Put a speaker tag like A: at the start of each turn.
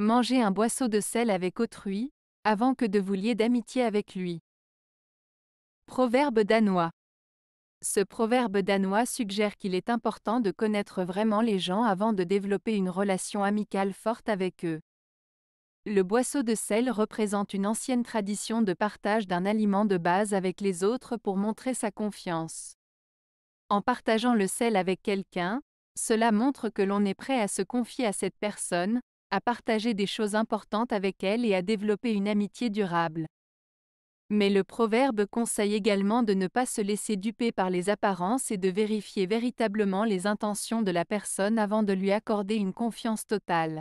A: Mangez un boisseau de sel avec autrui, avant que de vous lier d'amitié avec lui. Proverbe danois. Ce proverbe danois suggère qu'il est important de connaître vraiment les gens avant de développer une relation amicale forte avec eux. Le boisseau de sel représente une ancienne tradition de partage d'un aliment de base avec les autres pour montrer sa confiance. En partageant le sel avec quelqu'un, cela montre que l'on est prêt à se confier à cette personne, à partager des choses importantes avec elle et à développer une amitié durable. Mais le proverbe conseille également de ne pas se laisser duper par les apparences et de vérifier véritablement les intentions de la personne avant de lui accorder une confiance totale.